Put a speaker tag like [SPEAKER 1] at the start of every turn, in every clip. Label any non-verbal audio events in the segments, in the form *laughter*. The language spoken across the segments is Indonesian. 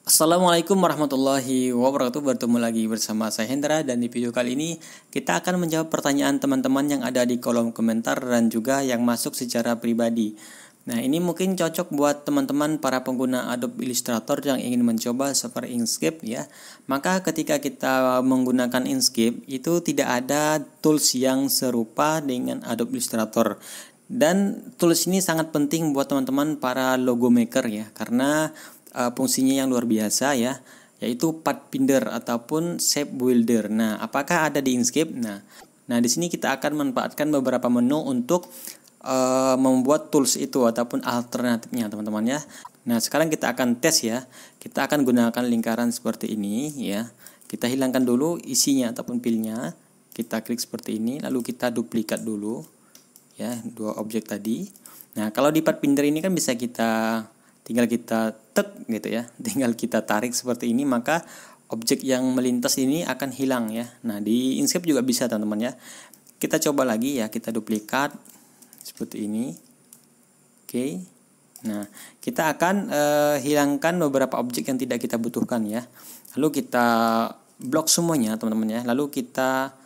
[SPEAKER 1] Assalamualaikum warahmatullahi wabarakatuh Bertemu lagi bersama saya Hendra Dan di video kali ini kita akan menjawab pertanyaan teman-teman yang ada di kolom komentar Dan juga yang masuk secara pribadi Nah ini mungkin cocok buat teman-teman para pengguna Adobe Illustrator yang ingin mencoba software Inkscape ya Maka ketika kita menggunakan Inkscape itu tidak ada tools yang serupa dengan Adobe Illustrator dan tools ini sangat penting buat teman-teman para logo maker ya karena uh, fungsinya yang luar biasa ya yaitu pathfinder ataupun shape builder. Nah, apakah ada di Inkscape? Nah, nah di sini kita akan manfaatkan beberapa menu untuk uh, membuat tools itu ataupun alternatifnya, teman-teman ya. Nah, sekarang kita akan tes ya. Kita akan gunakan lingkaran seperti ini ya. Kita hilangkan dulu isinya ataupun pilnya. Kita klik seperti ini, lalu kita duplikat dulu ya dua objek tadi. Nah, kalau di pinder ini kan bisa kita tinggal kita tek gitu ya *laughs* tinggal kita tarik seperti ini maka objek yang melintas ini akan hilang ya nah di inscape juga bisa teman-teman ya kita coba lagi ya kita duplikat seperti ini oke nah kita akan e, hilangkan beberapa objek yang tidak kita butuhkan ya lalu kita blok semuanya teman-teman ya lalu kita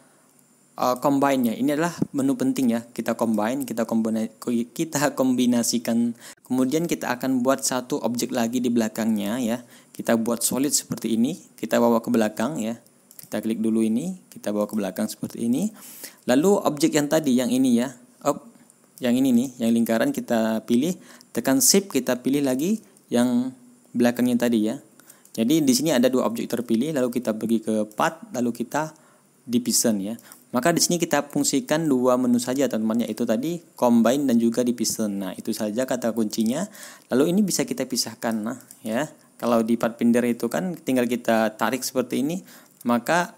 [SPEAKER 1] uh, combine-nya. Ini adalah menu penting ya. Kita combine, kita kombina kita kombinasikan. Kemudian kita akan buat satu objek lagi di belakangnya ya. Kita buat solid seperti ini, kita bawa ke belakang ya. Kita klik dulu ini, kita bawa ke belakang seperti ini. Lalu objek yang tadi yang ini ya. Up yang ini nih, yang lingkaran kita pilih, tekan shift kita pilih lagi yang belakangnya tadi ya. Jadi di sini ada dua objek terpilih, lalu kita pergi ke path, lalu kita division ya. Maka di sini kita fungsikan dua menu saja teman-teman yaitu tadi combine dan juga di piston Nah, itu saja kata kuncinya. Lalu ini bisa kita pisahkan nah ya. Kalau di part pinder itu kan tinggal kita tarik seperti ini, maka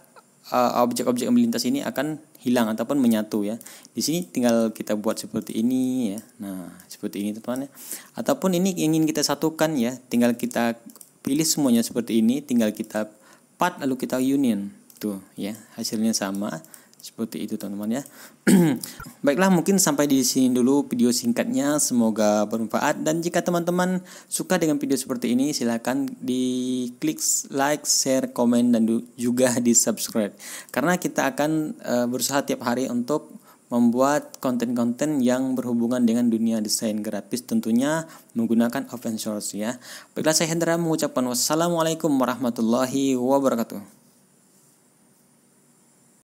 [SPEAKER 1] eh, objek-objek uh, melintas ini akan hilang ataupun menyatu ya. Di sini tinggal kita buat seperti ini ya. Nah, seperti ini teman-teman ya. Ataupun ini ingin kita satukan ya, tinggal kita pilih semuanya seperti ini, tinggal kita part lalu kita union. Tuh ya, hasilnya sama seperti itu teman-teman ya *clears throat* baiklah mungkin sampai di sini dulu video singkatnya semoga bermanfaat dan jika teman-teman suka dengan video seperti ini silahkan di klik like share komen dan juga di subscribe karena kita akan uh, berusaha tiap hari untuk membuat konten-konten yang berhubungan dengan dunia desain grafis tentunya menggunakan open source ya. Baiklah saya Hendra mengucapkan wassalamualaikum warahmatullahi wabarakatuh.